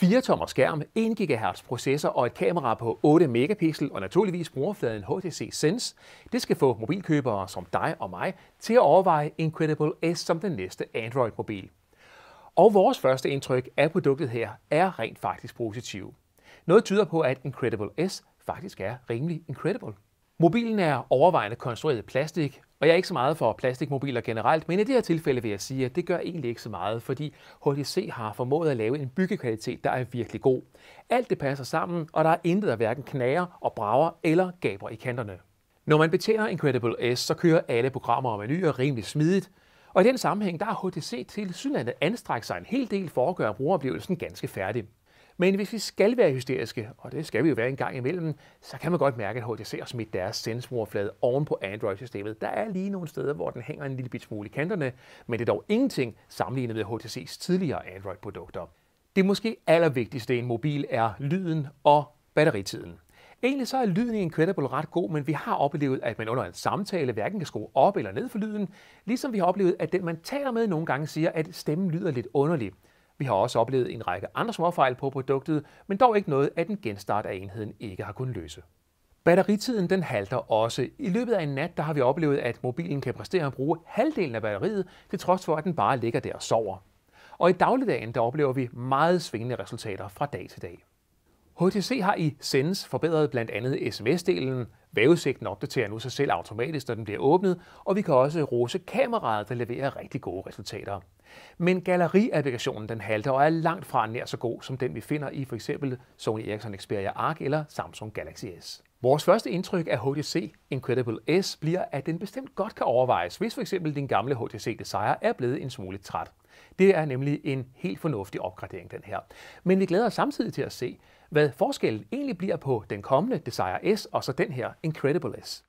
4 tommer skærm, 1 GHz processor og et kamera på 8 megapixel og naturligvis brugerfladen HTC Sense, det skal få mobilkøbere som dig og mig til at overveje Incredible S som den næste Android-mobil. Og vores første indtryk af produktet her er rent faktisk positiv. Noget tyder på, at Incredible S faktisk er rimelig incredible. Mobilen er overvejende konstrueret i plastik, og jeg er ikke så meget for plastikmobiler generelt, men i det her tilfælde vil jeg sige, at det gør egentlig ikke så meget, fordi HTC har formået at lave en byggekvalitet, der er virkelig god. Alt det passer sammen, og der er intet der hverken knager og brager eller gaber i kanterne. Når man betjener Incredible S, så kører alle programmer og menuer rimelig smidigt, og i den sammenhæng, der har HTC til synlandet anstrengt sig en hel del for at gøre brugeroplevelsen ganske færdig. Men hvis vi skal være hysteriske, og det skal vi jo være en gang imellem, så kan man godt mærke, at HTC har smidt deres sensorflade oven på Android-systemet. Der er lige nogle steder, hvor den hænger en lille bit smule i kanterne, men det er dog ingenting sammenlignet med HTC's tidligere Android-produkter. Det måske allervigtigste i en mobil er lyden og batteritiden. Egentlig så er lyden i Credible ret god, men vi har oplevet, at man under en samtale hverken kan skrue op eller ned for lyden, ligesom vi har oplevet, at den man taler med nogle gange siger, at stemmen lyder lidt underligt. Vi har også oplevet en række andre småfejl på produktet, men dog ikke noget, at en genstart af enheden ikke har kunnet løse. Batteritiden den halter også. I løbet af en nat der har vi oplevet, at mobilen kan præstere at bruge halvdelen af batteriet, til trods for, at den bare ligger der og sover. Og i dagligdagen der oplever vi meget svingende resultater fra dag til dag. HTC har i Sense forbedret blandt andet sms-delen. Vævesigten opdaterer nu sig selv automatisk, når den bliver åbnet, og vi kan også rose kameraet, der leverer rigtig gode resultater. Men galleriapplikationen den halter og er langt fra nær så god som den, vi finder i f.eks. Sony Ericsson Xperia Arc eller Samsung Galaxy S. Vores første indtryk af HTC Incredible S bliver, at den bestemt godt kan overvejes, hvis f.eks. din gamle HTC Desire er blevet en smule træt. Det er nemlig en helt fornuftig opgradering, den her. Men vi glæder os samtidig til at se, hvad forskellen egentlig bliver på den kommende Desire S og så den her Incredible S.